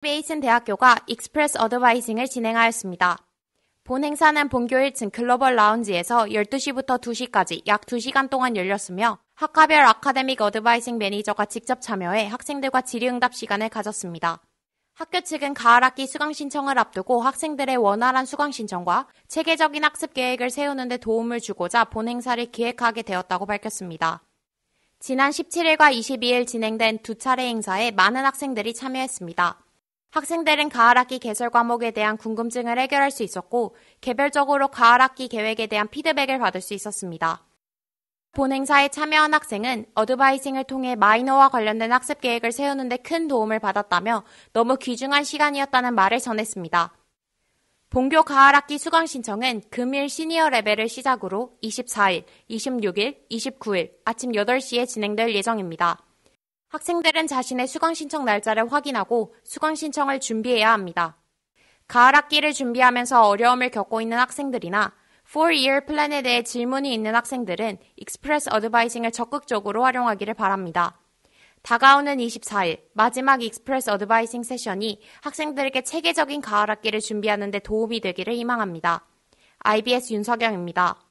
베이슨 대학교가 익스프레스 어드바이징을 진행하였습니다. 본 행사는 본교 1층 글로벌 라운지에서 12시부터 2시까지 약 2시간 동안 열렸으며 학과별 아카데믹 어드바이징 매니저가 직접 참여해 학생들과 질의응답 시간을 가졌습니다. 학교 측은 가을학기 수강 신청을 앞두고 학생들의 원활한 수강 신청과 체계적인 학습 계획을 세우는 데 도움을 주고자 본 행사를 기획하게 되었다고 밝혔습니다. 지난 17일과 22일 진행된 두 차례 행사에 많은 학생들이 참여했습니다. 학생들은 가을학기 개설 과목에 대한 궁금증을 해결할 수 있었고 개별적으로 가을학기 계획에 대한 피드백을 받을 수 있었습니다. 본 행사에 참여한 학생은 어드바이싱을 통해 마이너와 관련된 학습 계획을 세우는데 큰 도움을 받았다며 너무 귀중한 시간이었다는 말을 전했습니다. 본교 가을학기 수강 신청은 금일 시니어 레벨을 시작으로 24일, 26일, 29일 아침 8시에 진행될 예정입니다. 학생들은 자신의 수강 신청 날짜를 확인하고 수강 신청을 준비해야 합니다. 가을 학기를 준비하면서 어려움을 겪고 있는 학생들이나 4-year 플랜에 대해 질문이 있는 학생들은 익스프레스 어드바이싱을 적극적으로 활용하기를 바랍니다. 다가오는 24일 마지막 익스프레스 어드바이싱 세션이 학생들에게 체계적인 가을 학기를 준비하는 데 도움이 되기를 희망합니다. IBS 윤석영입니다.